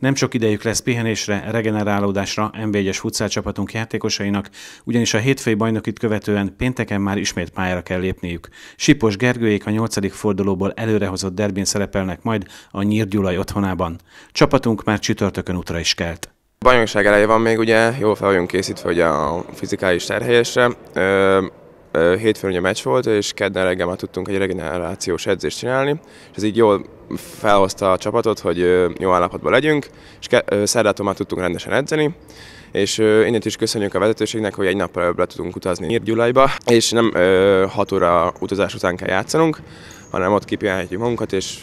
Nem sok idejük lesz pihenésre, regenerálódásra MB1-es csapatunk játékosainak, ugyanis a hétfői bajnokit követően pénteken már ismét pályára kell lépniük. Sipos Gergőjék a nyolcadik fordulóból előrehozott derbén szerepelnek majd a Nyírgyulaj otthonában. Csapatunk már csütörtökön útra is kelt. A bajnokság eleje van még, ugye jól fel vagyunk készítve ugye a fizikális terhelyésre. Ö hétfőn ugye meccs volt, és kedden reggel már tudtunk egy regenerációs edzést csinálni, és ez így jól felhozta a csapatot, hogy jó állapotban legyünk, és szerdától már tudtunk rendesen edzeni, és innen is köszönjük a vezetőségnek, hogy egy nappal előbb le tudunk utazni Nyírgyulajba, és nem 6 óra utazás után kell játszanunk, hanem ott kipihenhetjük magunkat, és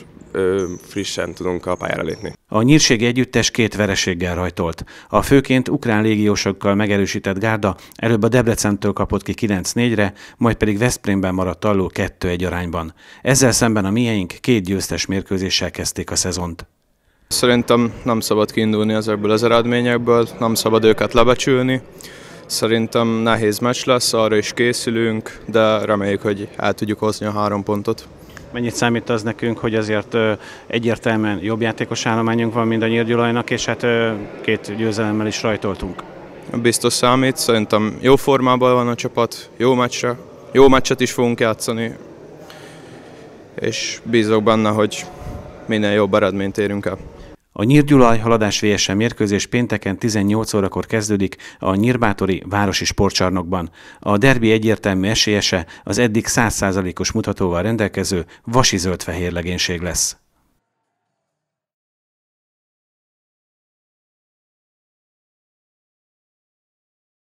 frissen tudunk a pályára lépni. A nyírség együttes két vereséggel rajtolt. A főként ukrán légiósokkal megerősített gárda előbb a Debrecentől kapott ki 9-4-re, majd pedig Veszprémben maradt alul 2-1 arányban. Ezzel szemben a mieink két győztes mérkőzéssel kezdték a szezont. Szerintem nem szabad kiindulni ezekből az eredményekből, nem szabad őket lebecsülni. Szerintem nehéz meccs lesz, arra is készülünk, de reméljük, hogy el tudjuk hozni a három pontot mennyit számít az nekünk, hogy azért egyértelműen jobb játékos állományunk van, mint a Nyírgyulajnak, és hát két győzelemmel is rajtoltunk. Biztos számít, szerintem jó formában van a csapat, jó meccsre, jó meccset is fogunk játszani, és bízok benne, hogy minél jobb eredményt érünk el. A Nyírgyulaj haladás VSM mérkőzés pénteken 18 órakor kezdődik a Nyírbátori Városi Sportcsarnokban. A derbi egyértelmű esélyese az eddig 100%-os mutatóval rendelkező vasi zöld-fehér legénység lesz.